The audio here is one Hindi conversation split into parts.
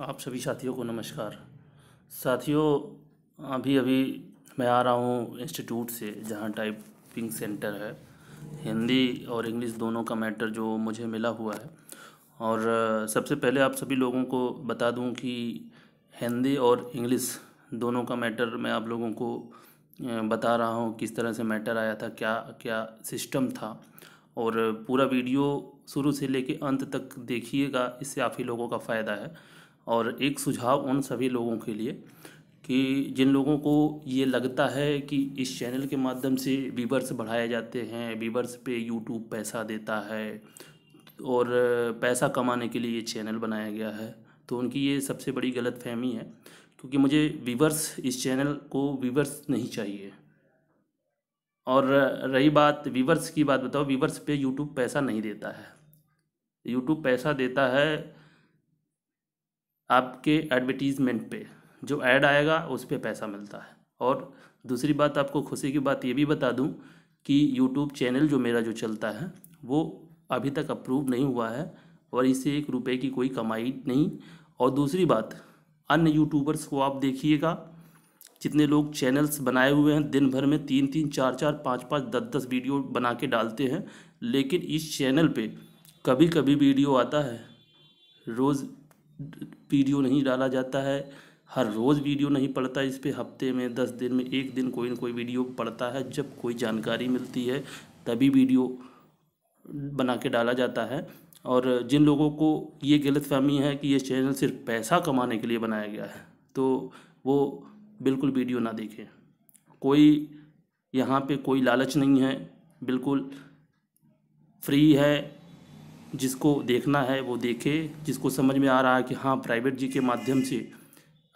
आप सभी साथियों को नमस्कार साथियों अभी अभी मैं आ रहा हूँ इंस्टीट्यूट से जहाँ टाइपिंग सेंटर है हिंदी और इंग्लिश दोनों का मैटर जो मुझे मिला हुआ है और सबसे पहले आप सभी लोगों को बता दूँ कि हिंदी और इंग्लिश दोनों का मैटर मैं आप लोगों को बता रहा हूँ किस तरह से मैटर आया था क्या क्या सिस्टम था और पूरा वीडियो शुरू से लेके अंत तक देखिएगा इससे आप ही लोगों का फ़ायदा है और एक सुझाव उन सभी लोगों के लिए कि जिन लोगों को ये लगता है कि इस चैनल के माध्यम से वीवर्स बढ़ाए जाते हैं वीवर्स पे यूट्यूब पैसा देता है और पैसा कमाने के लिए ये चैनल बनाया गया है तो उनकी ये सबसे बड़ी गलत फहमी है क्योंकि मुझे वीवर्स इस चैनल को वीवर्स नहीं चाहिए और रही बात वीवर्स की बात बताओ वीवर्स पे यूट्यूब पैसा नहीं देता है यूट्यूब पैसा देता है आपके एडवर्टीज़मेंट पे जो ऐड आएगा उस पर पैसा मिलता है और दूसरी बात आपको खुशी की बात ये भी बता दूँ कि यूट्यूब चैनल जो मेरा जो चलता है वो अभी तक अप्रूव नहीं हुआ है और इससे एक रुपये की कोई कमाई नहीं और दूसरी बात अन्य यूट्यूबर्स को आप देखिएगा जितने लोग चैनल्स बनाए हुए हैं दिन भर में तीन तीन चार चार पाँच पाँच दस दस वीडियो बना के डालते हैं लेकिन इस चैनल पे कभी कभी वीडियो आता है रोज़ वीडियो नहीं डाला जाता है हर रोज़ वीडियो नहीं पड़ता इस पर हफ्ते में दस दिन में एक दिन कोई ना कोई वीडियो पड़ता है जब कोई जानकारी मिलती है तभी वीडियो बना के डाला जाता है और जिन लोगों को ये गलत फहमी है कि ये चैनल सिर्फ पैसा कमाने के लिए बनाया गया है तो वो बिल्कुल वीडियो ना देखें कोई यहाँ पे कोई लालच नहीं है बिल्कुल फ्री है जिसको देखना है वो देखे जिसको समझ में आ रहा है कि हाँ प्राइवेट जी के माध्यम से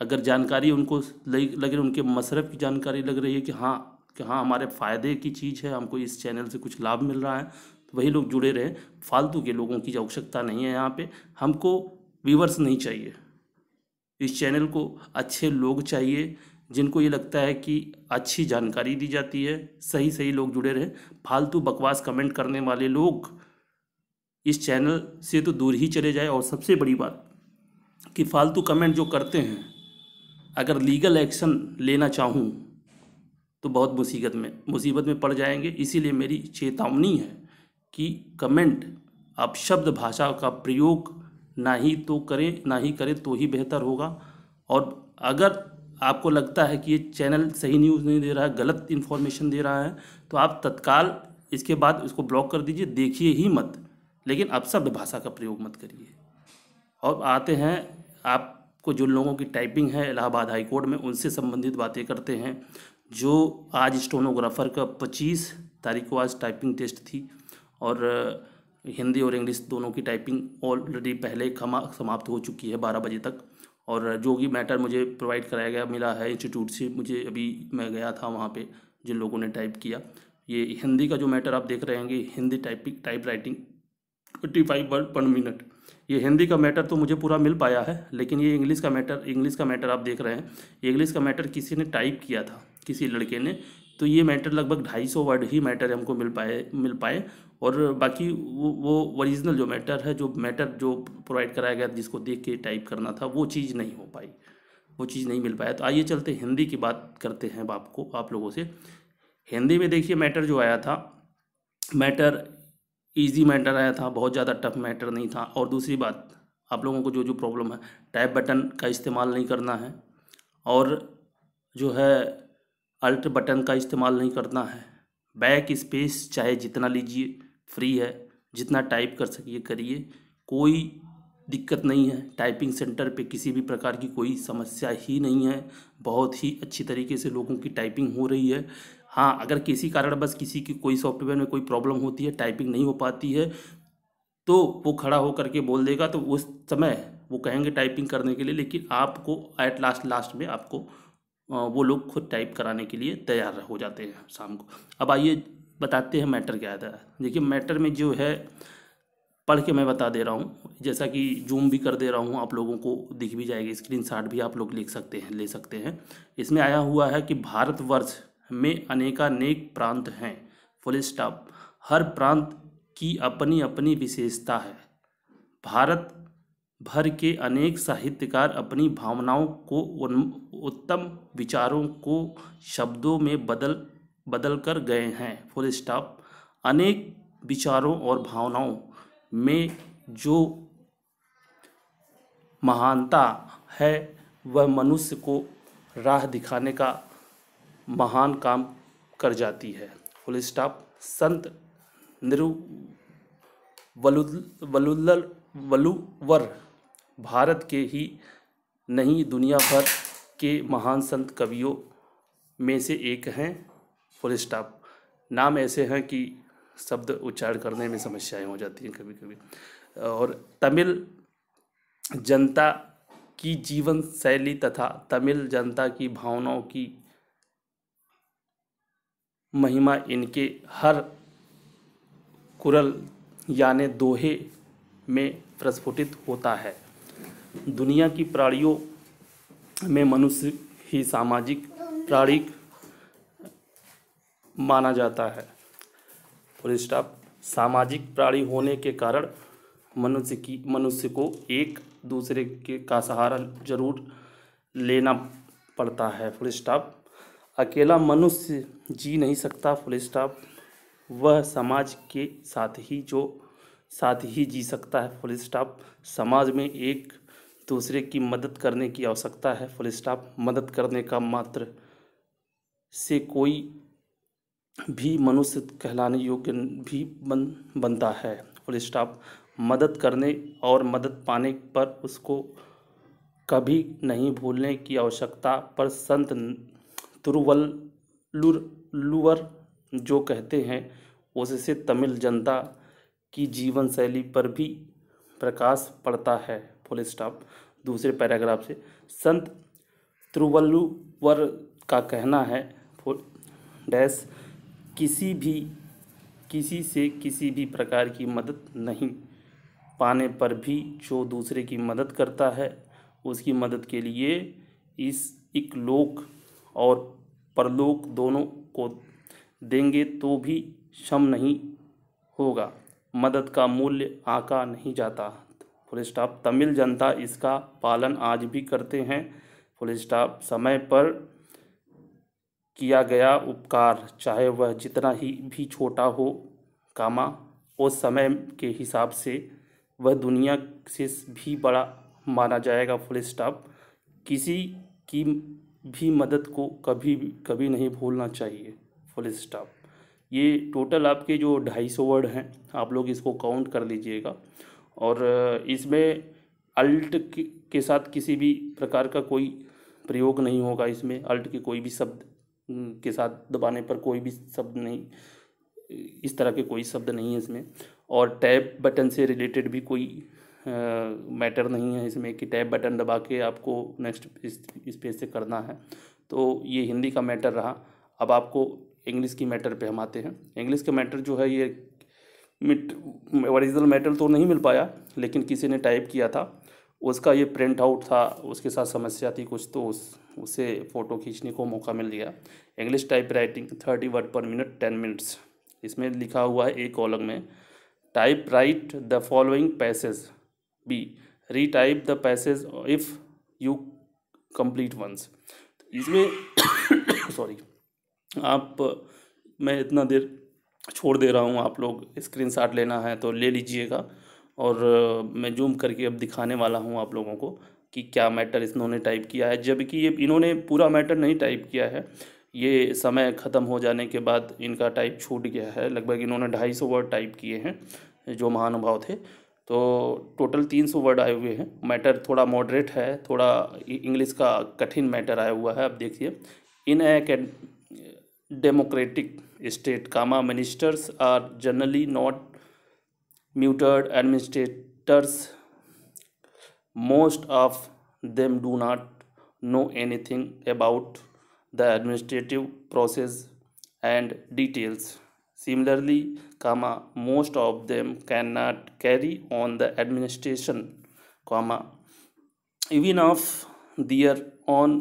अगर जानकारी उनको लग रही उनके मसरफ़ की जानकारी लग रही है कि हाँ कि हाँ हमारे फ़ायदे की चीज़ है हमको इस चैनल से कुछ लाभ मिल रहा है तो वही लोग जुड़े रहें फालतू के लोगों की आवश्यकता नहीं है यहाँ पर हमको व्यूवर्स नहीं चाहिए इस चैनल को अच्छे लोग चाहिए जिनको ये लगता है कि अच्छी जानकारी दी जाती है सही सही लोग जुड़े रहें फालतू बकवास कमेंट करने वाले लोग इस चैनल से तो दूर ही चले जाए और सबसे बड़ी बात कि फालतू कमेंट जो करते हैं अगर लीगल एक्शन लेना चाहूँ तो बहुत मुसीबत में मुसीबत में पड़ जाएंगे इसीलिए मेरी चेतावनी है कि कमेंट आप शब्द भाषा का प्रयोग ना ही तो करें ना ही करें तो ही बेहतर होगा और अगर आपको लगता है कि ये चैनल सही न्यूज़ नहीं दे रहा है गलत इन्फॉर्मेशन दे रहा है तो आप तत्काल इसके बाद इसको ब्लॉक कर दीजिए देखिए ही मत लेकिन अपशब्द भाषा का प्रयोग मत करिए और आते हैं आपको जो लोगों की टाइपिंग है इलाहाबाद हाई कोर्ट में उनसे संबंधित बातें करते हैं जो आज स्टोनोग्राफर का पच्चीस तारीख को आज टाइपिंग टेस्ट थी और हिंदी और इंग्लिश दोनों की टाइपिंग ऑलरेडी पहले खमा समाप्त हो चुकी है बारह बजे तक और जो भी मैटर मुझे प्रोवाइड कराया गया मिला है इंस्टीट्यूट से मुझे अभी मैं गया था वहाँ पे जिन लोगों ने टाइप किया ये हिंदी का जो मैटर आप देख रहे हैं Hindi typing type writing twenty five word पर मिनट ये हिंदी का मैटर तो मुझे पूरा मिल पाया है लेकिन ये इंग्लिश का मैटर इंग्लिश का मैटर आप देख रहे हैं इंग्लिश का मैटर किसी ने टाइप किया था किसी लड़के ने तो ये मैटर लगभग ढाई सौ वर्ड ही मैटर हमको मिल पाए मिल पाए और बाकी वो वो ओरिजिनल जो मैटर है जो मैटर जो प्रोवाइड कराया गया जिसको देख के टाइप करना था वो चीज़ नहीं हो पाई वो चीज़ नहीं मिल पाया तो आइए चलते हिंदी की बात करते हैं आपको आप लोगों से हिंदी में देखिए मैटर जो आया था मैटर ईजी मैटर आया था बहुत ज़्यादा टफ मैटर नहीं था और दूसरी बात आप लोगों को जो जो प्रॉब्लम है टाइप बटन का इस्तेमाल नहीं करना है और जो है अल्ट बटन का इस्तेमाल नहीं करना है बैक स्पेस चाहे जितना लीजिए फ्री है जितना टाइप कर सकिए करिए कोई दिक्कत नहीं है टाइपिंग सेंटर पे किसी भी प्रकार की कोई समस्या ही नहीं है बहुत ही अच्छी तरीके से लोगों की टाइपिंग हो रही है हाँ अगर किसी कारण बस किसी की कोई सॉफ्टवेयर में कोई प्रॉब्लम होती है टाइपिंग नहीं हो पाती है तो वो खड़ा होकर के बोल देगा तो उस समय वो कहेंगे टाइपिंग करने के लिए लेकिन आपको एट लास्ट लास्ट में आपको वो लोग खुद टाइप कराने के लिए तैयार हो जाते हैं शाम को अब आइए बताते हैं मैटर क्या आता है देखिए मैटर में जो है पढ़ के मैं बता दे रहा हूँ जैसा कि जूम भी कर दे रहा हूँ आप लोगों को दिख भी जाएगी स्क्रीन भी आप लोग लिख सकते हैं ले सकते हैं इसमें आया हुआ है कि भारतवर्ष में अनेकानेक प्रांत हैं फुल स्टॉप हर प्रांत की अपनी अपनी विशेषता है भारत भर के अनेक साहित्यकार अपनी भावनाओं को उत्तम विचारों को शब्दों में बदल बदल कर गए हैं फुल स्टॉप अनेक विचारों और भावनाओं में जो महानता है वह मनुष्य को राह दिखाने का महान काम कर जाती है फुल स्टॉप संत निरु वलुल्लर वलुवर भारत के ही नहीं दुनिया भर के महान संत कवियों में से एक हैं फुल स्टॉप नाम ऐसे हैं कि शब्द उच्चारण करने में समस्याएं हो जाती हैं कभी कभी और तमिल जनता की जीवन शैली तथा तमिल जनता की भावनाओं की महिमा इनके हर कुरल यानि दोहे में प्रस्फुटित होता है दुनिया की प्राणियों में मनुष्य ही सामाजिक प्राणिक माना जाता है फुल स्टाफ सामाजिक प्राणी होने के कारण मनुष्य की मनुष्य को एक दूसरे के का सहारा जरूर लेना पड़ता है फुल स्टाफ अकेला मनुष्य जी नहीं सकता फुल स्टॉप वह समाज के साथ ही जो साथ ही जी सकता है फुल स्टॉप समाज में एक दूसरे की मदद करने की आवश्यकता है फुल स्टॉप मदद करने का मात्र से कोई भी मनुष्य कहलाने योग्य भी बन बनता है फुल स्टॉप मदद करने और मदद पाने पर उसको कभी नहीं भूलने की आवश्यकता पर संत तिरुवल्लुवर जो कहते हैं उससे तमिल जनता की जीवन शैली पर भी प्रकाश पड़ता है फुल स्टॉप दूसरे पैराग्राफ से संत तिरुवल्लुवर का कहना है डैश किसी भी किसी से किसी भी प्रकार की मदद नहीं पाने पर भी जो दूसरे की मदद करता है उसकी मदद के लिए इस इकलोक और परलोक दोनों को देंगे तो भी सम नहीं होगा मदद का मूल्य आका नहीं जाता फुल स्टाफ तमिल जनता इसका पालन आज भी करते हैं फुल स्टाफ समय पर किया गया उपकार चाहे वह जितना ही भी छोटा हो कामा उस समय के हिसाब से वह दुनिया से भी बड़ा माना जाएगा फुल स्टाफ किसी की भी मदद को कभी कभी नहीं भूलना चाहिए फुल स्टॉप ये टोटल आपके जो ढाई सौ वर्ड हैं आप लोग इसको काउंट कर लीजिएगा और इसमें अल्ट के साथ किसी भी प्रकार का कोई प्रयोग नहीं होगा इसमें अल्ट के कोई भी शब्द के साथ दबाने पर कोई भी शब्द नहीं इस तरह के कोई शब्द नहीं है इसमें और टैब बटन से रिलेटेड भी कोई मैटर नहीं है इसमें कि टैब बटन दबा के आपको नेक्स्ट इस पेज से करना है तो ये हिंदी का मैटर रहा अब आपको इंग्लिश की मैटर पे हम आते हैं इंग्लिश का मैटर जो है ये मिट ओरिजिनल मैटर तो नहीं मिल पाया लेकिन किसी ने टाइप किया था उसका ये प्रिंट आउट था उसके साथ समस्या थी कुछ तो उस उसे फ़ोटो खींचने को मौका मिल गया English type writing thirty word पर मिनट टेन मिनट्स इसमें लिखा हुआ है एक कॉलम में type write the following passage b retype the passage if you complete once इसमें सॉरी आप मैं इतना देर छोड़ दे रहा हूँ आप लोग स्क्रीनशॉट लेना है तो ले लीजिएगा और मैं जूम करके अब दिखाने वाला हूँ आप लोगों को कि क्या मैटर इन्होंने टाइप किया है जबकि ये इन्होंने पूरा मैटर नहीं टाइप किया है ये समय ख़त्म हो जाने के बाद इनका टाइप छूट गया है लगभग इन्होंने ढाई सौ वर्ड टाइप किए हैं जो महानुभाव थे तो टोटल तीन सौ वर्ड आए हुए हैं मैटर थोड़ा मॉडरेट है थोड़ा इंग्लिश का कठिन मैटर आया हुआ है अब देखिए in a democratic state comma ministers are generally not muttered administrators most of them do not know anything about the administrative process and details Similarly, comma, most of them cannot carry on the administration, comma, even of their own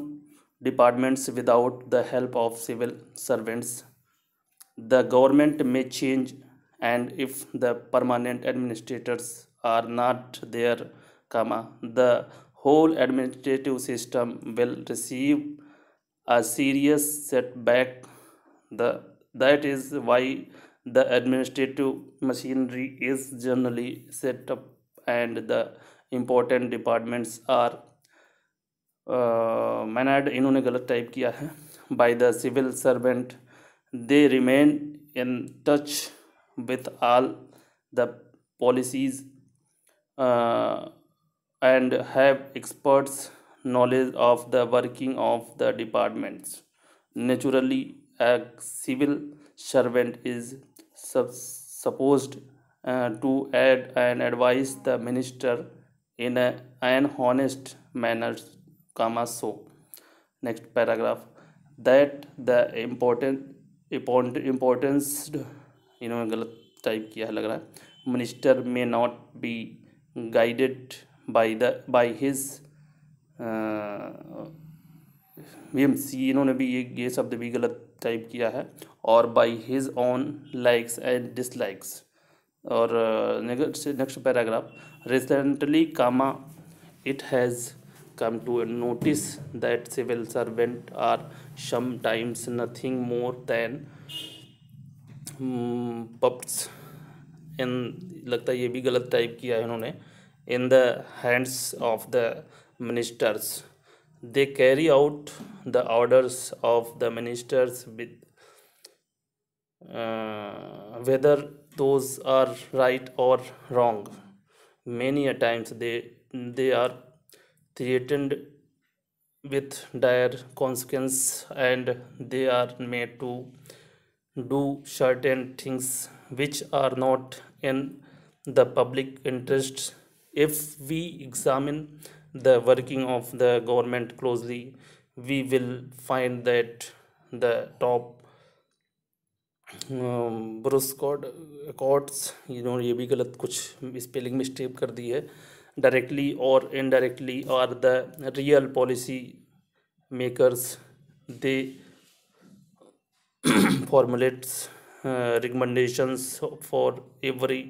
departments without the help of civil servants. The government may change and if the permanent administrators are not there, comma, the whole administrative system will receive a serious setback. The that is why the administrative machinery is generally set up and the important departments are मैंने uh, ऐड इन्होंने गलत टाइप किया है by the civil servant they remain in touch with all the policies and have experts knowledge of the working of the departments naturally a civil servant is supposed uh, to aid and advise the minister in a, an honest manner comma so next paragraph that the important important importance इन्होंने गलत टाइप किया है लग रहा है minister may not be guided by the by his whims इन्होंने भी ये ये शब्द भी गलत टाइप किया है और by his own likes and dislikes और next paragraph recently comma it has come to notice that civil servant are sometimes nothing more than pups in लगता है ये भी गलत टाइप किया है इन्होंने in the hands of the ministers they carry out the orders of the ministers with uh, whether those are right or wrong many a times they they are threatened with dire consequences, and they are made to do certain things which are not in the public interest if we examine the working of the government closely we will find that the top Bruce cod accords इन्होंने ये भी गलत कुछ स्पेलिंग मिस्टेक कर दी है डायरेक्टली और indirectly are the real policy makers they formulates recommendations for every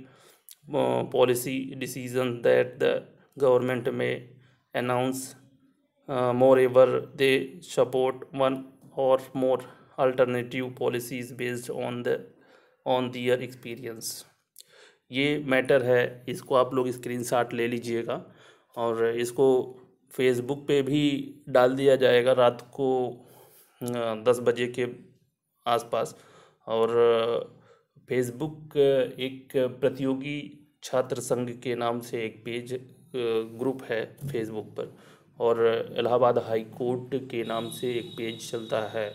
policy decision that the government में announce uh, moreover they support one or more alternative policies based on the on their experience ये मैटर है इसको आप लोग स्क्रीनशॉट ले लीजिएगा और इसको फेसबुक पे भी डाल दिया जाएगा रात को दस बजे के आसपास और फेसबुक एक प्रतियोगी छात्र संघ के नाम से एक पेज ग्रुप है फेसबुक पर और इलाहाबाद हाई कोर्ट के नाम से एक पेज चलता है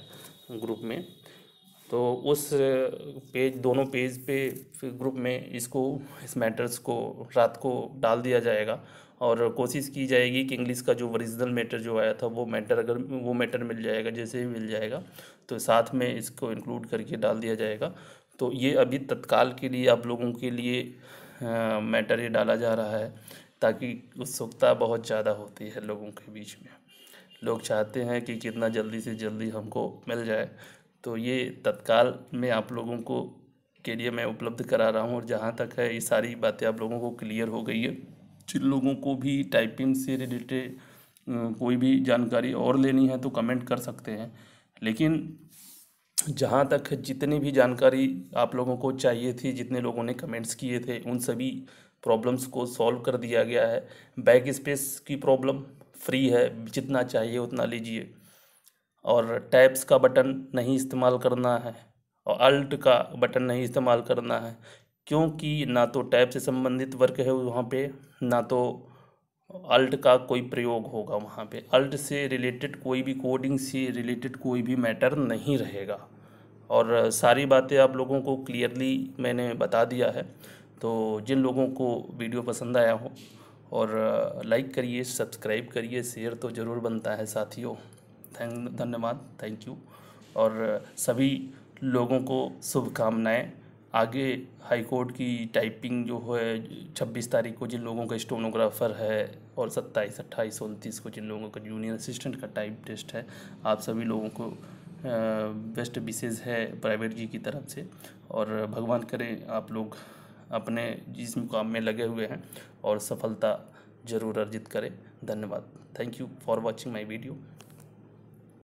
ग्रुप में तो उस पेज दोनों पेज पे ग्रुप में इसको इस मैटर्स को रात को डाल दिया जाएगा और कोशिश की जाएगी कि इंग्लिश का जो ओरिजिनल मैटर जो आया था वो मैटर अगर वो मैटर मिल जाएगा जैसे ही मिल जाएगा तो साथ में इसको इंक्लूड करके डाल दिया जाएगा तो ये अभी तत्काल के लिए आप लोगों के लिए मैटर ये डाला जा रहा है ताकि उत्सुकता बहुत ज़्यादा होती है लोगों के बीच में लोग चाहते हैं कि कितना जल्दी से जल्दी हमको मिल जाए तो ये तत्काल में आप लोगों को के लिए मैं उपलब्ध करा रहा हूँ और जहाँ तक है ये सारी बातें आप लोगों को क्लियर हो गई है जिन लोगों को भी टाइपिंग से रिलेटेड कोई भी जानकारी और लेनी है तो कमेंट कर सकते हैं लेकिन जहाँ तक जितनी भी जानकारी आप लोगों को चाहिए थी जितने लोगों ने कमेंट्स किए थे उन सभी प्रॉब्लम्स को सॉल्व कर दिया गया है बैक स्पेस की प्रॉब्लम फ्री है जितना चाहिए उतना लीजिए और टैब्स का बटन नहीं इस्तेमाल करना है और अल्ट का बटन नहीं इस्तेमाल करना है क्योंकि ना तो टैब से संबंधित वर्क है वहाँ पे ना तो अल्ट का कोई प्रयोग होगा वहाँ पे अल्ट से रिलेटेड कोई भी कोडिंग से रिलेटेड कोई भी मैटर नहीं रहेगा और सारी बातें आप लोगों को क्लियरली मैंने बता दिया है तो जिन लोगों को वीडियो पसंद आया हो और लाइक करिए सब्सक्राइब करिए शेयर तो ज़रूर बनता है साथियों थैंक धन्यवाद थैंक यू और सभी लोगों को शुभकामनाएँ आगे हाई कोर्ट की टाइपिंग जो है छब्बीस तारीख को जिन लोगों का स्टोनोग्राफर है और सत्ताईस अट्ठाईस उनतीस को जिन लोगों का जूनियर असिस्टेंट का टाइप टेस्ट है आप सभी लोगों को बेस्ट विशेज़ है प्राइवेट जी की तरफ से और भगवान करें आप लोग अपने जिस मुकाम में लगे हुए हैं और सफलता ज़रूर अर्जित करें धन्यवाद thank you for watching my video